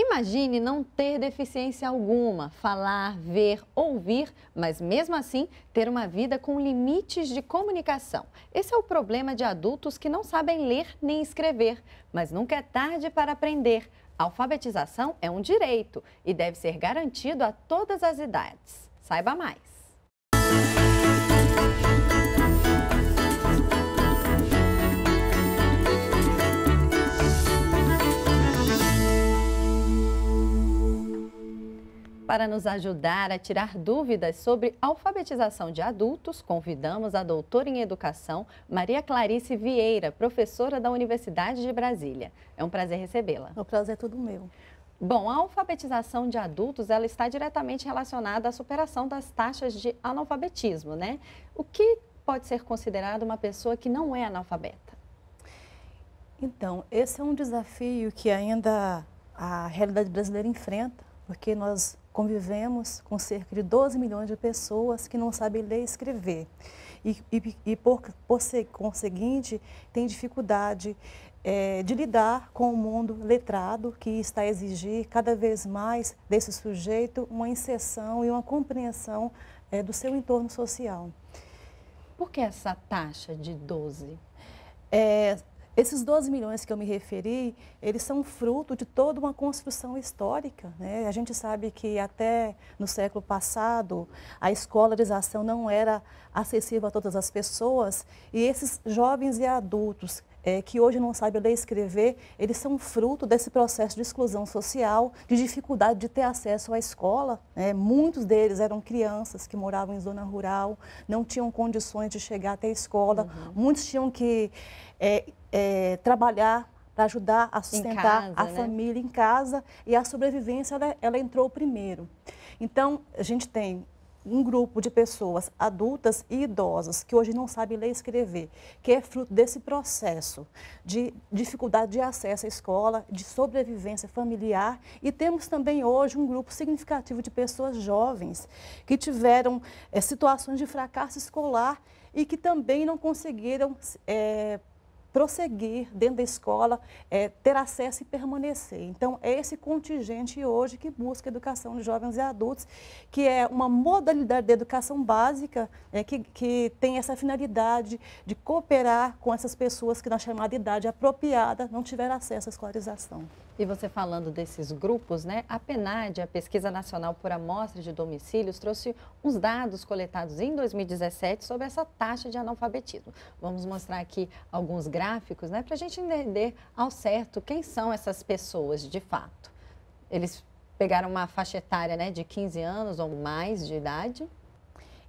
Imagine não ter deficiência alguma, falar, ver, ouvir, mas mesmo assim ter uma vida com limites de comunicação. Esse é o problema de adultos que não sabem ler nem escrever, mas nunca é tarde para aprender. alfabetização é um direito e deve ser garantido a todas as idades. Saiba mais. Para nos ajudar a tirar dúvidas sobre alfabetização de adultos, convidamos a doutora em educação Maria Clarice Vieira, professora da Universidade de Brasília. É um prazer recebê-la. O é prazer é todo meu. Bom, a alfabetização de adultos ela está diretamente relacionada à superação das taxas de analfabetismo, né? O que pode ser considerado uma pessoa que não é analfabeta? Então, esse é um desafio que ainda a realidade brasileira enfrenta, porque nós convivemos com cerca de 12 milhões de pessoas que não sabem ler e escrever. E, e, e por, por conseguinte, tem dificuldade é, de lidar com o mundo letrado que está a exigir cada vez mais desse sujeito uma inserção e uma compreensão é, do seu entorno social. Por que essa taxa de 12? É, esses 12 milhões que eu me referi, eles são fruto de toda uma construção histórica. Né? A gente sabe que até no século passado a escolarização não era acessível a todas as pessoas e esses jovens e adultos é, que hoje não sabem ler e escrever, eles são fruto desse processo de exclusão social, de dificuldade de ter acesso à escola. Né? Muitos deles eram crianças que moravam em zona rural, não tinham condições de chegar até a escola, uhum. muitos tinham que é, é, trabalhar para ajudar a sustentar casa, a né? família em casa e a sobrevivência ela, ela entrou primeiro. Então a gente tem um grupo de pessoas adultas e idosas que hoje não sabem ler e escrever, que é fruto desse processo de dificuldade de acesso à escola, de sobrevivência familiar. E temos também hoje um grupo significativo de pessoas jovens que tiveram é, situações de fracasso escolar e que também não conseguiram é, prosseguir dentro da escola, é, ter acesso e permanecer. Então, é esse contingente hoje que busca a educação de jovens e adultos, que é uma modalidade de educação básica é, que, que tem essa finalidade de cooperar com essas pessoas que, na chamada idade apropriada, não tiveram acesso à escolarização. E você falando desses grupos, né? A PNAD, a Pesquisa Nacional por Amostra de Domicílios, trouxe uns dados coletados em 2017 sobre essa taxa de analfabetismo. Vamos mostrar aqui alguns gráficos, né? Para a gente entender ao certo quem são essas pessoas de fato. Eles pegaram uma faixa etária, né? De 15 anos ou mais de idade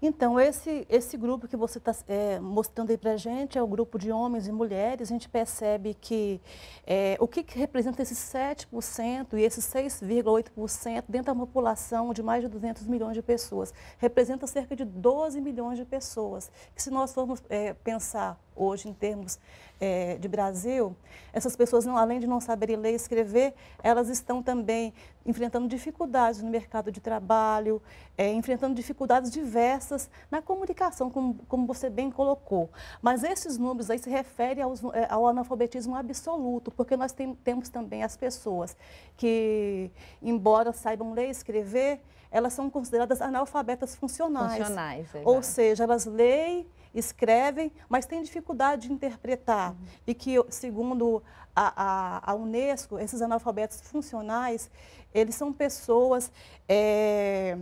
então, esse, esse grupo que você está é, mostrando aí para a gente é o grupo de homens e mulheres. A gente percebe que é, o que, que, representa esses 7% e esses 6,8% dentro da população de mais de 200 milhões de pessoas? Representa cerca de 12 milhões de pessoas. se nós formos é, pensar hoje em termos é, de Brasil, essas pessoas, não, além de não saberem ler e escrever, elas estão também enfrentando dificuldades no mercado de trabalho, é, enfrentando dificuldades diversas na comunicação, como, como você bem colocou. Mas esses números aí se referem aos, eh, ao analfabetismo absoluto, porque nós tem, temos também as pessoas que, embora saibam ler e escrever, elas são consideradas analfabetas funcionais. Funcionais, é ou seja, elas leem escrevem, mas têm dificuldade de interpretar. Uhum. E que, segundo a, a, a, Unesco, esses analfabetos funcionais, eles são pessoas é,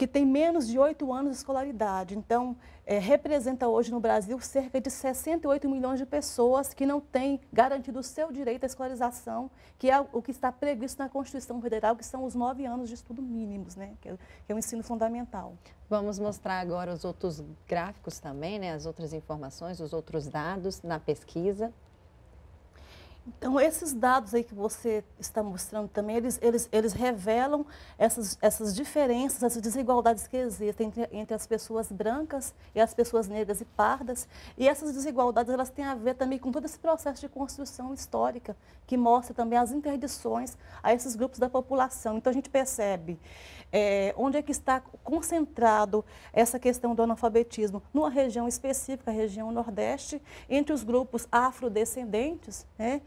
que tem menos de oito anos de escolaridade. Então, é, representa hoje no Brasil cerca de 68 milhões de pessoas que não têm garantido o seu direito à escolarização, que é o que está previsto na Constituição Federal, que são os nove anos de estudo mínimos, né? que, é, que é o ensino fundamental. Vamos mostrar agora os outros gráficos também, né? as outras informações, os outros dados na pesquisa. Então, esses dados aí que você está mostrando também, eles, eles, eles revelam essas, essas diferenças, essas desigualdades que existem entre, entre as pessoas brancas e as pessoas negras e pardas. E essas desigualdades, elas têm a ver também com todo esse processo de construção histórica, que mostra também as interdições a esses grupos da população. Então, a gente percebe é, onde é que está concentrado essa questão do analfabetismo, numa região específica, a região Nordeste, entre os grupos afrodescendentes, né?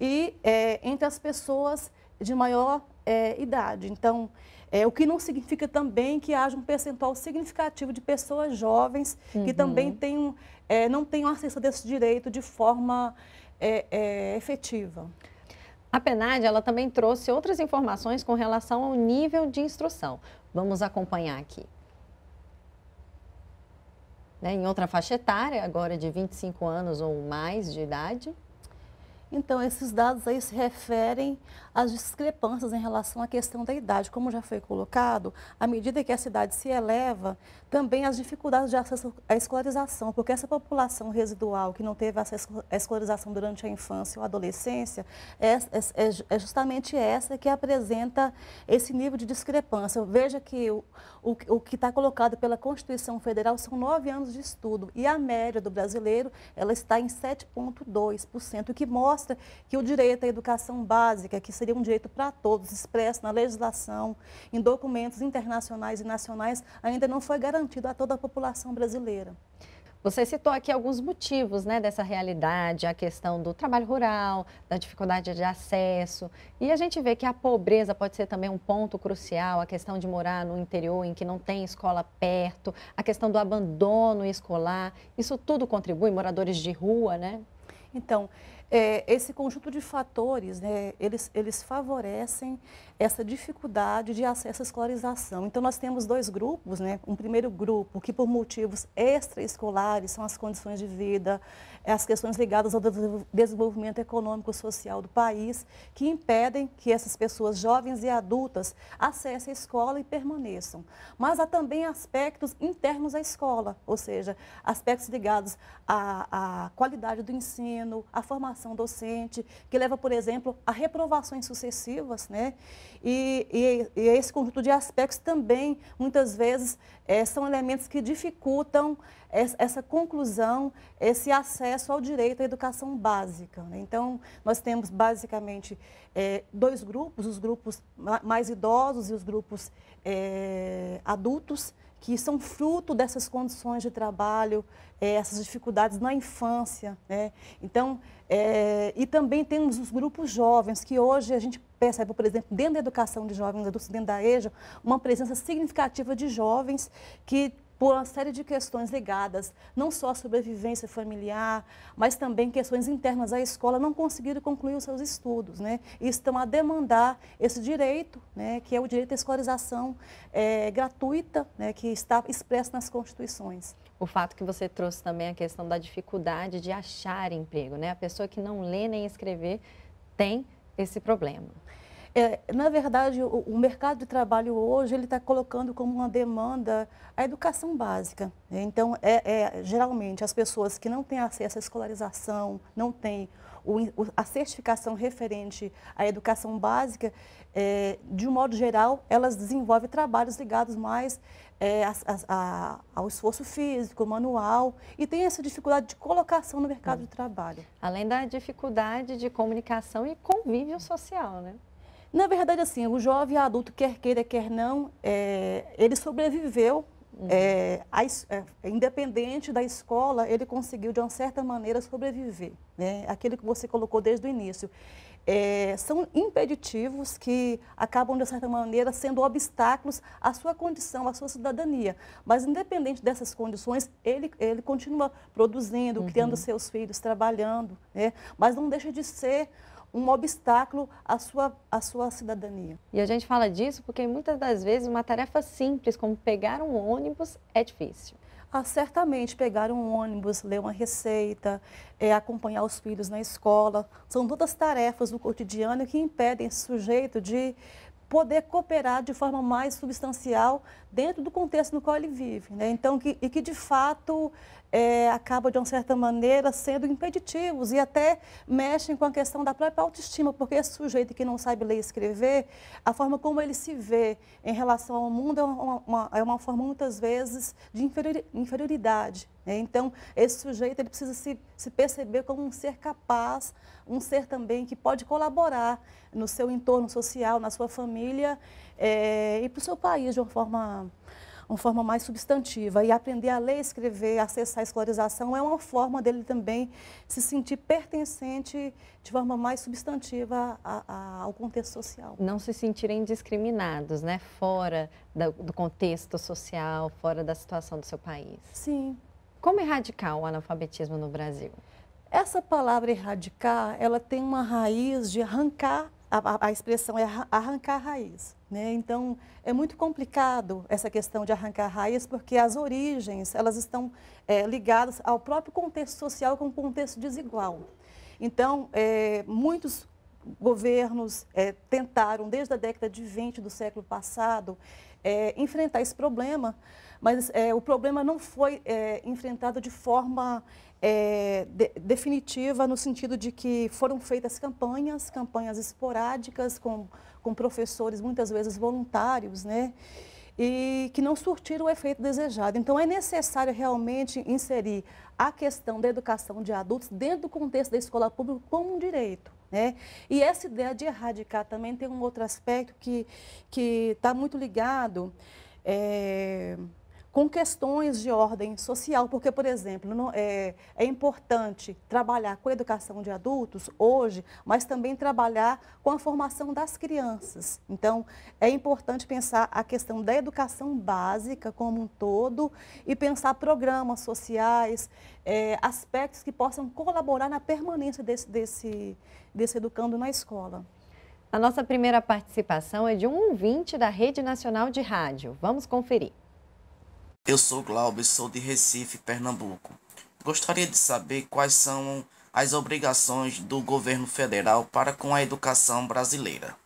e é, entre as pessoas de maior é, idade. Então, é, o que não significa também que haja um percentual significativo de pessoas jovens uhum. que também tenham, é, não tenham acesso a esse direito de forma é, é efetiva. A PNAD ela também trouxe outras informações com relação ao nível de instrução. Vamos acompanhar aqui. Né, em outra faixa etária, agora de 25 anos ou mais de idade, então, esses dados aí se referem às discrepâncias em relação à questão da idade. Como já foi colocado, à medida que a cidade se eleva, também as dificuldades de acesso à escolarização, porque essa população residual que não teve acesso à escolarização durante a infância ou adolescência, é, é, é justamente essa que apresenta esse nível de discrepância. Veja que o, o, o que está colocado pela Constituição Federal são nove anos de estudo, e a média do brasileiro ela está em 7,2%, o que mostra mostra que o direito à educação básica, que seria um direito para todos, expresso na legislação, em documentos internacionais e nacionais, ainda não foi garantido a toda a população brasileira. Você citou aqui alguns motivos né, dessa realidade, a questão do trabalho rural, da dificuldade de acesso. E a gente vê que a pobreza pode ser também um ponto crucial, a questão de morar no interior em que não tem escola perto, a questão do abandono escolar. Isso tudo contribui, moradores de rua, né? Então, é, esse conjunto de fatores, né, eles, eles favorecem essa dificuldade de acesso à escolarização. Então, nós temos dois grupos, né? Um primeiro grupo que, por motivos extraescolares, são as condições de vida, é as questões ligadas ao desenvolvimento econômico e social do país, que impedem que essas pessoas jovens e adultas acessem a escola e permaneçam. Mas há também aspectos internos à escola, ou seja, aspectos ligados à, à qualidade do ensino, à formação docente, que leva, por exemplo, a reprovações sucessivas, né? E, e, e é esse conjunto de aspectos também, muitas vezes, é, são elementos que dificultam essa conclusão, esse acesso ao direito à educação básica. Né? Então, nós temos basicamente é, dois grupos, os grupos mais idosos e os grupos é, adultos, que são fruto dessas condições de trabalho, é, essas dificuldades na infância. Né? Então, é, e também temos os grupos jovens, que hoje a gente percebe, por exemplo, dentro da educação de jovens adultos, dentro da EJA, uma presença significativa de jovens que por uma série de questões ligadas não só à sobrevivência familiar, mas também questões internas à escola, não conseguiram concluir os seus estudos. Né? E estão a demandar esse direito, né, que é o direito à escolarização é, gratuita, né, que está expresso nas constituições. O fato que você trouxe também a questão da dificuldade de achar emprego, né? A pessoa que não lê nem escrever tem esse problema. É, na verdade, o, o, mercado de trabalho hoje ele está colocando como uma demanda a educação básica. Né? Então, é, é, geralmente, as pessoas que não têm acesso à escolarização, não têm o, a certificação referente à educação básica, é, de um modo geral, elas desenvolvem trabalhos ligados mais é, a, a, ao esforço físico, manual, e tem essa dificuldade de colocação no mercado hum. de trabalho. Além da dificuldade de comunicação e convívio social, né? Na verdade, assim, o jovem adulto, quer queira, quer não, é, ele sobreviveu. Uhum. É, a, é, independente da escola, ele conseguiu, de uma certa maneira, sobreviver. Né? Aquilo que você colocou desde o início. É, são impeditivos que acabam, de certa maneira, sendo obstáculos à sua condição, à sua cidadania. Mas, independente dessas condições, ele, ele continua produzindo, uhum. criando seus filhos, trabalhando. Né? Mas não deixa de ser um obstáculo à sua, à sua cidadania. E a gente fala disso porque muitas das vezes uma tarefa simples, como pegar um ônibus, é difícil. Ah, certamente pegar um ônibus, ler uma receita, é, acompanhar os filhos na escola, são todas tarefas do cotidiano que impedem o sujeito de poder cooperar de forma mais substancial dentro do contexto no qual ele vive. Né? Então, que, e que de fato é, de uma certa maneira, sendo impeditivos e até mexem com a questão da própria autoestima, porque esse sujeito que não sabe ler e escrever, a forma como ele se vê em relação ao mundo é uma, uma, é uma forma, muitas vezes, de inferioridade. Né? Então, esse sujeito ele precisa se, se perceber como um ser capaz, um ser também que pode colaborar no seu entorno social, na sua família é, e para o seu país de uma forma uma forma mais substantiva. E aprender a ler, escrever, acessar a escolarização é uma forma dele também se sentir pertencente de forma mais substantiva a, a, ao contexto social. Não se sentirem discriminados, né? Fora da, do contexto social, fora da situação do seu país. Sim. Como erradicar o analfabetismo no Brasil? Essa palavra erradicar, ela tem uma raiz de arrancar a, a, expressão é arrancar raiz. Né? Então, é muito complicado essa questão de arrancar raiz, porque as origens elas estão é, ligadas ao próprio contexto social, com um contexto desigual. Então, é, muitos governos é, tentaram, desde a década de 20 do século passado, é, enfrentar esse problema, mas é, o problema não foi é, enfrentado de forma é, de, definitiva, no sentido de que foram feitas campanhas, campanhas esporádicas, com, com professores muitas vezes voluntários, né? e que não surtiram o efeito desejado. Então, é necessário realmente inserir a questão da educação de adultos dentro do contexto da escola pública como um direito. Né? E essa ideia de erradicar também tem um outro aspecto que está muito ligado. É com questões de ordem social, porque, por exemplo, não, é, é importante trabalhar com a educação de adultos hoje, mas também trabalhar com a formação das crianças. Então, é importante pensar a questão da educação básica como um todo e pensar programas sociais, é, aspectos que possam colaborar na permanência desse, desse, desse educando na escola. A nossa primeira participação é de um ouvinte da Rede Nacional de Rádio. Vamos conferir. Eu sou Glauber, sou de Recife, Pernambuco. Gostaria de saber quais são as obrigações do governo federal para com a educação brasileira.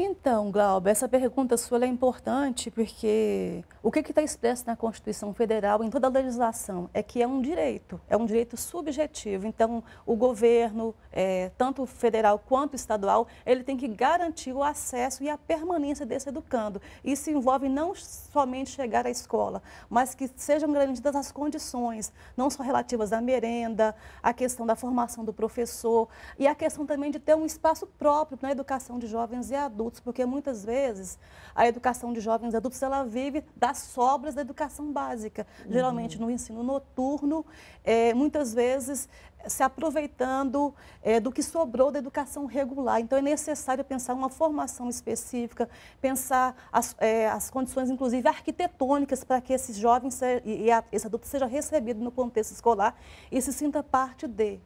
Então, Glauber, essa pergunta sua é importante porque o que está expresso na Constituição Federal, em toda a legislação, é que é um direito, é um direito subjetivo. Então, o governo, é, tanto federal quanto estadual, ele tem que garantir o acesso e a permanência desse educando. Isso envolve não somente chegar à escola, mas que sejam garantidas as condições, não só relativas à merenda, à questão da formação do professor e a questão também de ter um espaço próprio na educação de jovens e adultos adultos, porque muitas vezes a educação de jovens adultos ela vive das sobras da educação básica, uhum. geralmente no ensino noturno, é, muitas vezes é, se aproveitando é, do que sobrou da educação regular. Então, é necessário pensar uma formação específica, pensar as, é, as condições, inclusive arquitetônicas, para que esses jovens e, e a, esse adulto seja recebido no contexto escolar e se sinta parte de.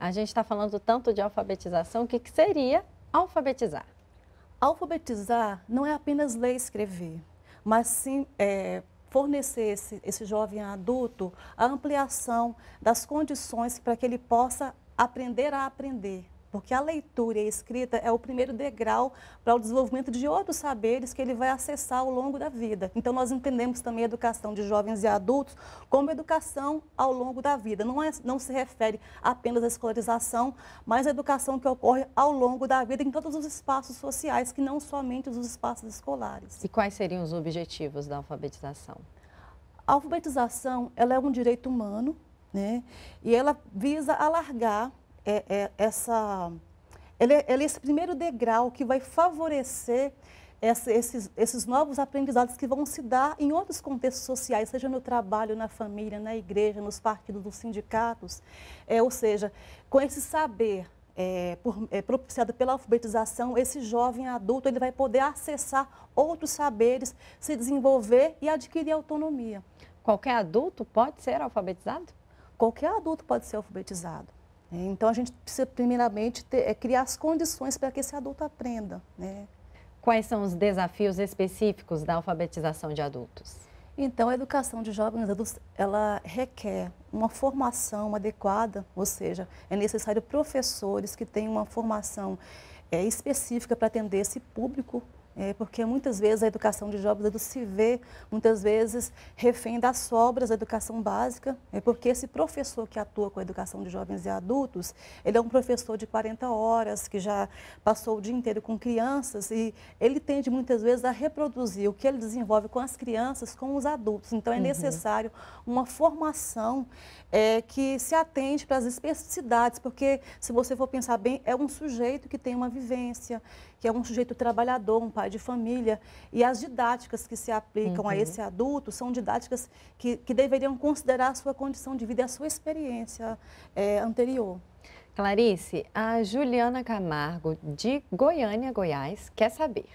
A gente está falando tanto de alfabetização, o que, que seria alfabetizar? Alfabetizar não é apenas ler e escrever, mas sim é, fornecer esse, esse jovem adulto a ampliação das condições para que ele possa aprender a aprender, porque a leitura e a escrita é o primeiro degrau para o desenvolvimento de outros saberes que ele vai acessar ao longo da vida. Então, nós entendemos também a educação de jovens e adultos como educação ao longo da vida. Não, é, não se refere apenas à escolarização, mas à educação que ocorre ao longo da vida em todos os espaços sociais, que não somente os espaços escolares. E quais seriam os objetivos da alfabetização? A alfabetização ela é um direito humano né? e ela visa alargar é, é essa, ela é, ela é, esse primeiro degrau que vai favorecer essa, esses, esses novos aprendizados que vão se dar em outros contextos sociais, seja no trabalho, na família, na igreja, nos partidos, nos sindicatos. É, ou seja, com esse saber é, por, é, propiciado pela alfabetização, esse jovem adulto ele vai poder acessar outros saberes, se desenvolver e adquirir autonomia. Qualquer adulto pode ser alfabetizado? Qualquer adulto pode ser alfabetizado. Né? Então, a gente precisa, primeiramente, ter, é, criar as condições para que esse adulto aprenda. Né? Quais são os desafios específicos da alfabetização de adultos? Então, a educação de jovens adultos, ela requer uma formação adequada, ou seja, é necessário professores que tenham uma formação é, específica para atender esse público é, porque muitas vezes a educação de jovens adultos se vê, muitas vezes, refém das sobras da educação básica, é porque esse professor que atua com a educação de jovens e adultos, ele é um professor de 40 horas, que já passou o dia inteiro com crianças, e ele tende muitas vezes a reproduzir o que ele desenvolve com as crianças, com os adultos. Então, é uhum. necessário uma formação é, que se atende para as especificidades, porque, se você for pensar bem, é um sujeito que tem uma vivência, que é um sujeito trabalhador, um pai pai de família. E as didáticas que se aplicam uhum. a esse adulto são didáticas que, que deveriam considerar a sua condição de vida e a sua experiência é, anterior. Clarice, a Juliana Camargo, de Goiânia, Goiás, quer saber.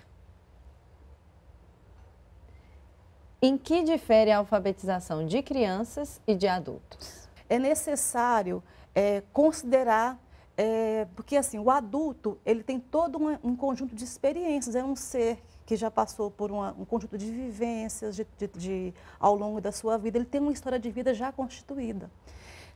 Em que difere a alfabetização de crianças e de adultos? É necessário é, considerar é, porque assim, o adulto, ele tem todo um, um, conjunto de experiências, é um ser que já passou por uma, um conjunto de vivências de, de, de, ao longo da sua vida, ele tem uma história de vida já constituída,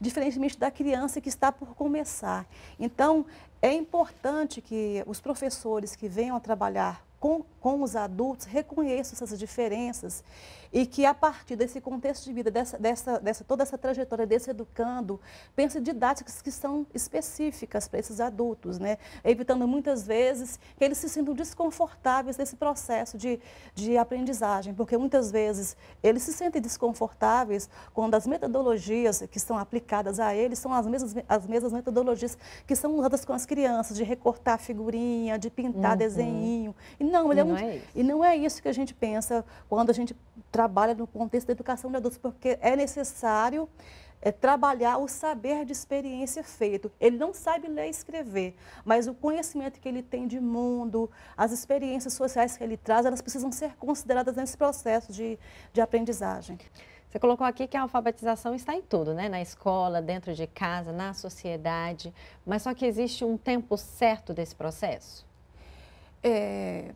diferentemente da criança que está por começar. Então, é importante que os professores que venham a trabalhar com com os adultos, reconheçam essas diferenças e que a partir desse contexto de vida, dessa, dessa, dessa toda essa trajetória desse educando, pense didáticas que são específicas para esses adultos, né? evitando muitas vezes que eles se sintam desconfortáveis nesse processo de, de aprendizagem, porque muitas vezes eles se sentem desconfortáveis quando as metodologias que são aplicadas a eles são as mesmas, as mesmas metodologias que são usadas com as crianças, de recortar figurinha, de pintar uhum. desenhinho. E não, ele é um uhum. Não é e não é isso que a gente pensa quando a gente trabalha no contexto da educação de adultos, porque é necessário é, trabalhar o saber de experiência feito. Ele não sabe ler e escrever, mas o conhecimento que ele tem de mundo, as experiências sociais que ele traz, elas precisam ser consideradas nesse processo de, de aprendizagem. Você colocou aqui que a alfabetização está em tudo, né? Na escola, dentro de casa, na sociedade, mas só que existe um tempo certo desse processo? É,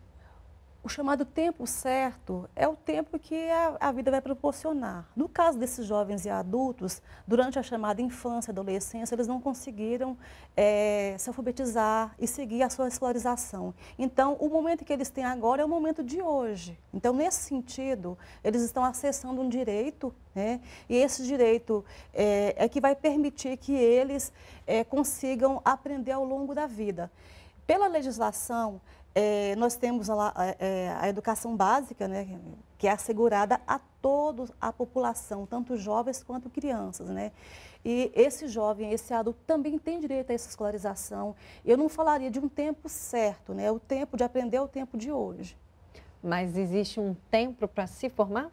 o chamado tempo certo é o tempo que a, a, vida vai proporcionar. No caso desses jovens e adultos, durante a chamada infância e adolescência, eles não conseguiram é, se alfabetizar e seguir a sua escolarização. Então, o momento que eles têm agora é o momento de hoje. Então, nesse sentido, eles estão acessando um direito, né? e esse direito é, é que vai permitir que eles é, consigam aprender ao longo da vida. Pela legislação, é, nós temos a, é, é, a, educação básica, né, que é assegurada a toda a população, tanto jovens quanto crianças. Né? E esse jovem, esse adulto, também tem direito a essa escolarização. Eu não falaria de um tempo certo, né? o tempo de aprender é o tempo de hoje. Mas existe um tempo para se formar?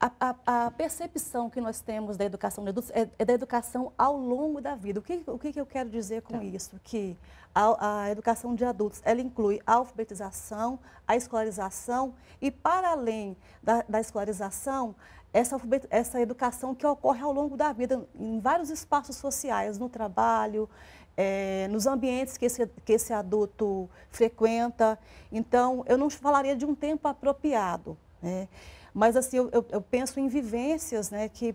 a, a, a, percepção que nós temos da educação adultos é da educação ao longo da vida. O que, o que eu quero dizer com tá. isso? Que a, a, educação de adultos, ela inclui a alfabetização, a escolarização e, para além da, da escolarização, essa, essa educação que ocorre ao longo da vida, em vários espaços sociais, no trabalho, é, nos ambientes que esse, que esse adulto frequenta. Então, eu não falaria de um tempo apropriado, né? mas assim eu, eu, penso em vivências né, que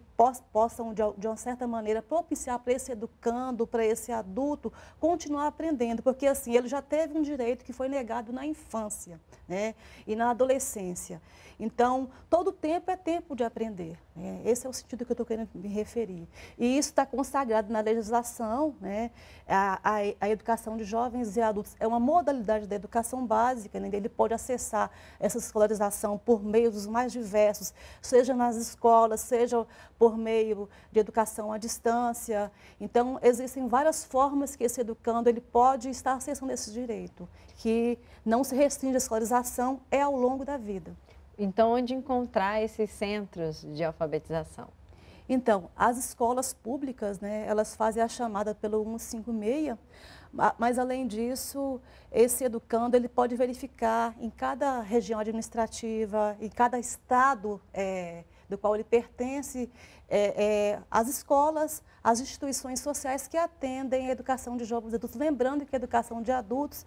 possam, de, uma certa maneira, propiciar para esse educando, para esse adulto continuar aprendendo, porque assim ele já teve um direito que foi negado na infância né, e na adolescência. Então, todo tempo é tempo de aprender. Né? Esse é o sentido que eu estou querendo me referir. E isso está consagrado na legislação, né? a, a, a, educação de jovens e adultos é uma modalidade da educação básica, né? ele pode acessar essa escolarização por meio dos mais diversos diversos, seja nas escolas, seja por meio de educação à distância. Então, existem várias formas que esse educando ele pode estar acessando esse direito, que não se restringe à escolarização, é ao longo da vida. Então, onde encontrar esses centros de alfabetização? Então, as escolas públicas, né, elas fazem a chamada pelo 156, mas, além disso, esse educando ele pode verificar em cada região administrativa, em cada estado é, do qual ele pertence, é, é, as escolas, as instituições sociais que atendem a educação de jovens adultos. Lembrando que a educação de adultos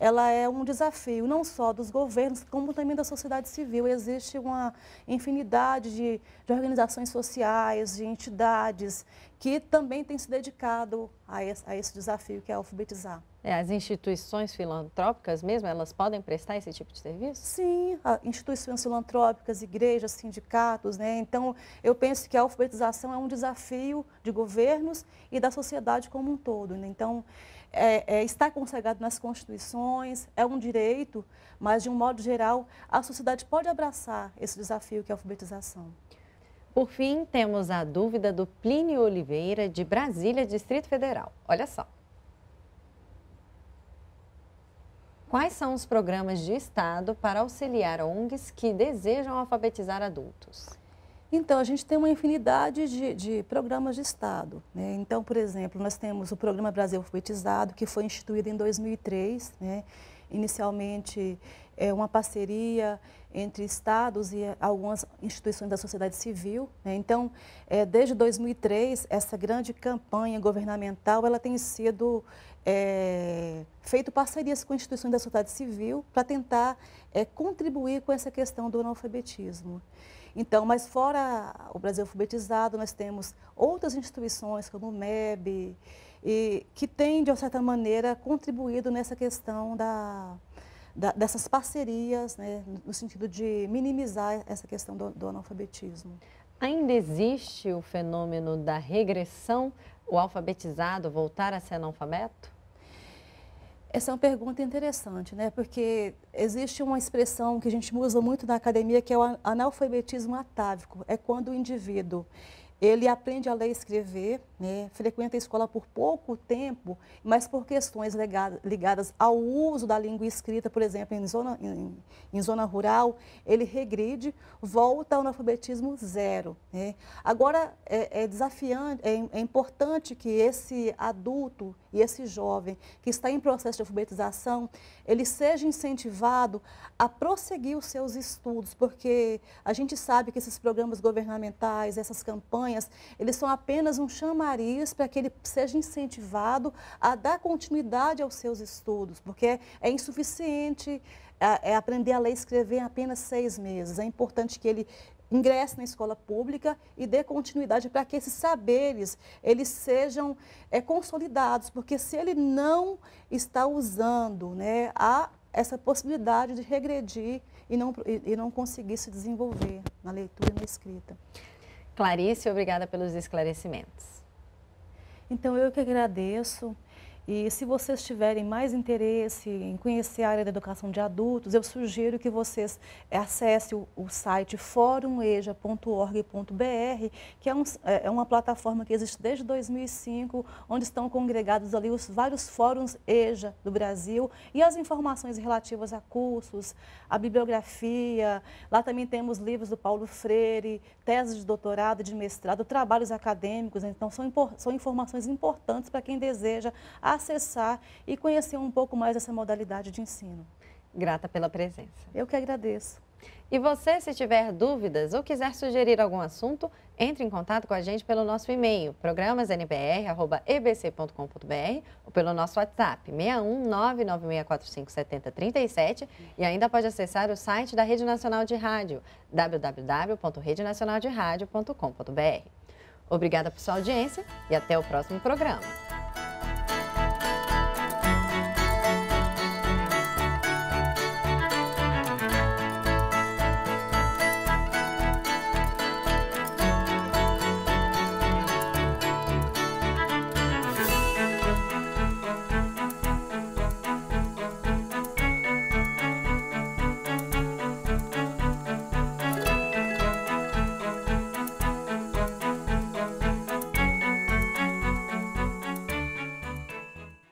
ela é um desafio não só dos governos, como também da sociedade civil. Existe uma infinidade de, de organizações sociais, de entidades que também têm se dedicado a esse, a esse desafio que é alfabetizar. É, as instituições filantrópicas mesmo, elas podem prestar esse tipo de serviço? Sim, instituições filantrópicas, igrejas, sindicatos, né? Então, eu penso que a alfabetização é um desafio de governos e da sociedade como um todo, né? Então, é, é, está consagrado nas constituições, é um direito, mas, de um modo geral, a sociedade pode abraçar esse desafio que é a alfabetização. Por fim, temos a dúvida do Plínio Oliveira, de Brasília, Distrito Federal. Olha só. Quais são os programas de Estado para auxiliar ONGs que desejam alfabetizar adultos? Então, a gente tem uma infinidade de, de programas de Estado. Né? Então, por exemplo, nós temos o Programa Brasil Alfabetizado, que foi instituído em 2003. Né? Inicialmente, é uma parceria entre estados e algumas instituições da sociedade civil. Né? Então, é, desde 2003, essa grande campanha governamental ela tem sido é, feito parcerias com instituições da sociedade civil para tentar é, contribuir com essa questão do analfabetismo. Então, mas fora o Brasil alfabetizado, nós temos outras instituições, como o MEB, e, que têm, de uma certa maneira, contribuído nessa questão da, da, dessas parcerias, né, no sentido de minimizar essa questão do, do, analfabetismo. Ainda existe o fenômeno da regressão, o alfabetizado voltar a ser analfabeto? Essa é uma pergunta interessante, né? Porque existe uma expressão que a gente usa muito na academia que é o analfabetismo atávico. É quando o indivíduo ele aprende a ler e escrever, né, frequenta a escola por pouco tempo, mas por questões ligadas ao uso da língua escrita, por exemplo, em zona, em, em zona rural, ele regride, volta ao analfabetismo zero. Né. Agora, é, é desafiante, é, é, importante que esse adulto e esse jovem que está em processo de alfabetização, ele seja incentivado a prosseguir os seus estudos, porque a gente sabe que esses programas governamentais, essas campanhas, eles são apenas um chama para que ele seja incentivado a dar continuidade aos seus estudos, porque é, é insuficiente é, é aprender a ler e escrever em apenas seis meses. É importante que ele ingresse na escola pública e dê continuidade para que esses saberes eles sejam é, consolidados, porque se ele não está usando, né, há essa possibilidade de regredir e não, e, e não conseguir se desenvolver na leitura e na escrita. Clarice, obrigada pelos esclarecimentos. Então eu que agradeço e se vocês tiverem mais interesse em conhecer a área da educação de adultos, eu sugiro que vocês acessem o, o site forumeja.org.br, que é, um, é, é, uma plataforma que existe desde 2005, onde estão congregados ali os vários fóruns EJA do Brasil e as informações relativas a cursos, a bibliografia. Lá também temos livros do Paulo Freire, teses de doutorado, de mestrado, trabalhos acadêmicos. Então, são, são informações importantes para quem deseja acessar e conhecer um pouco mais essa modalidade de ensino. Grata pela presença. Eu que agradeço. E você, se tiver dúvidas ou quiser sugerir algum assunto, entre em contato com a gente pelo nosso e-mail, programasnbr.ebc.com.br ou pelo nosso WhatsApp, 61996457037 e ainda pode acessar o site da Rede Nacional de Rádio, www.redenacionalderadio.com.br. Obrigada por sua audiência e até o próximo programa.